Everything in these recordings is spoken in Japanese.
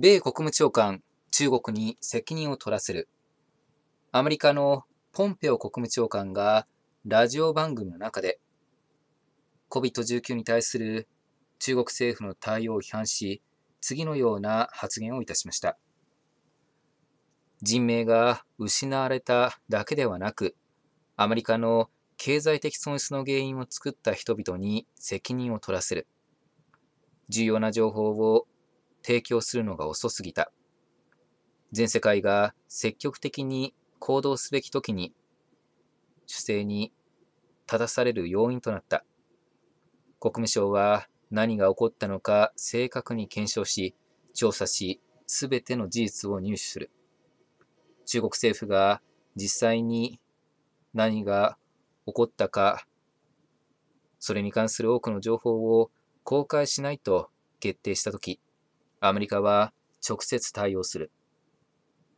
米国務長官、中国に責任を取らせる。アメリカのポンペオ国務長官がラジオ番組の中で、COVID-19 に対する中国政府の対応を批判し、次のような発言をいたしました。人命が失われただけではなく、アメリカの経済的損失の原因を作った人々に責任を取らせる。重要な情報を提供するのが遅すぎた。全世界が積極的に行動すべき時に、主制に正される要因となった。国務省は何が起こったのか正確に検証し、調査し、すべての事実を入手する。中国政府が実際に何が起こったか、それに関する多くの情報を公開しないと決定したとき、アメリカは直接対応する。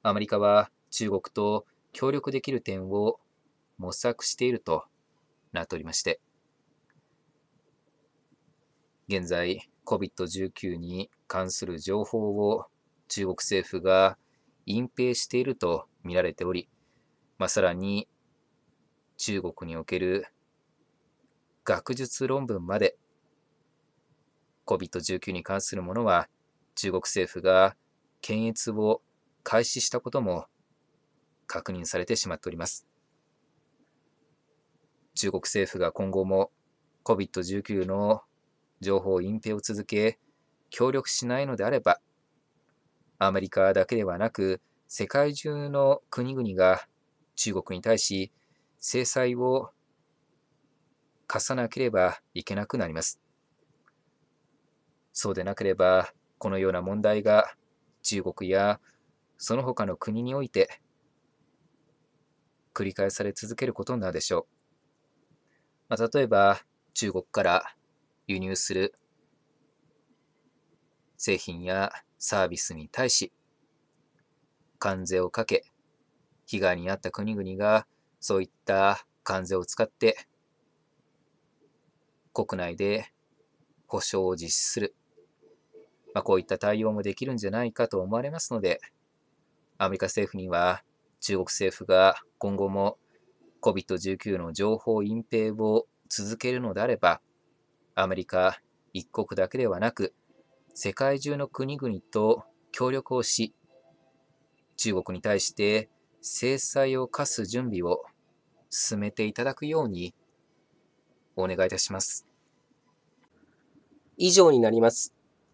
アメリカは中国と協力できる点を模索しているとなっておりまして、現在 COVID-19 に関する情報を中国政府が隠蔽していると見られており、まあ、さらに中国における学術論文まで COVID-19 に関するものは中国政府が検閲を開始したことも確認されてしまっております。中国政府が今後も COVID-19 の情報隠蔽を続け、協力しないのであれば、アメリカだけではなく、世界中の国々が中国に対し制裁を課さなければいけなくなります。そうでなければ、このような問題が中国やその他の国において繰り返され続けることになるでしょう。まあ、例えば中国から輸入する製品やサービスに対し関税をかけ被害に遭った国々がそういった関税を使って国内で保障を実施するまあ、こういった対応もできるんじゃないかと思われますので、アメリカ政府には中国政府が今後も COVID-19 の情報隠蔽を続けるのであれば、アメリカ一国だけではなく、世界中の国々と協力をし、中国に対して制裁を科す準備を進めていただくようにお願いいたします。以上になります。